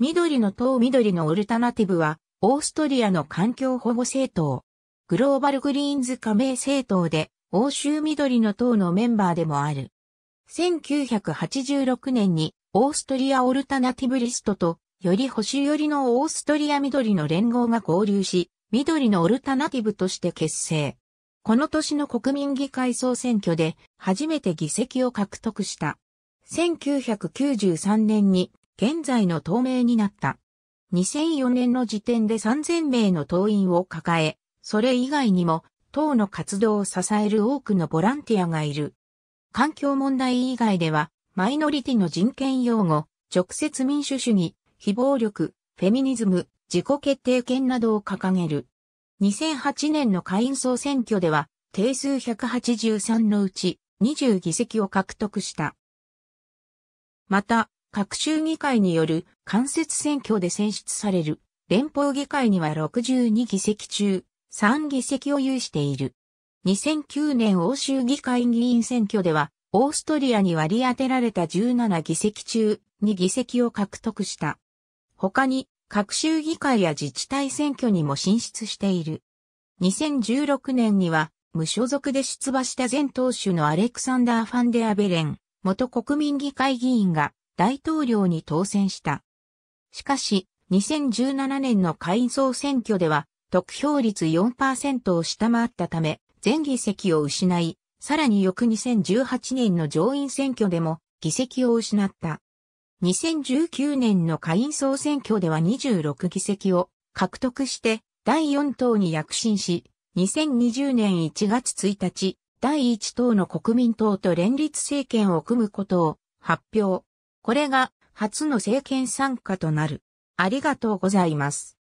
緑の党緑のオルタナティブは、オーストリアの環境保護政党。グローバルグリーンズ加盟政党で、欧州緑の党のメンバーでもある。1986年に、オーストリアオルタナティブリストと、より保守寄りのオーストリア緑の連合が合流し、緑のオルタナティブとして結成。この年の国民議会総選挙で初めて議席を獲得した。1993年に現在の党名になった。2004年の時点で3000名の党員を抱え、それ以外にも党の活動を支える多くのボランティアがいる。環境問題以外では、マイノリティの人権擁護、直接民主主義、非暴力、フェミニズム、自己決定権などを掲げる。2008年の下院総選挙では、定数183のうち20議席を獲得した。また、各州議会による間接選挙で選出される連邦議会には62議席中3議席を有している。2009年欧州議会議員選挙ではオーストリアに割り当てられた17議席中2議席を獲得した。他に各州議会や自治体選挙にも進出している。2016年には無所属で出馬した前党首のアレクサンダー・ファンデアベレン、元国民議会議員が大統領に当選した。しかし、2017年の院総選挙では、得票率4%を下回ったため、全議席を失い、さらに翌2018年の上院選挙でも議席を失った。2019年の下院総選挙では26議席を獲得して第4党に躍進し、2020年1月1日、第1党の国民党と連立政権を組むことを発表。これが初の政権参加となる。ありがとうございます。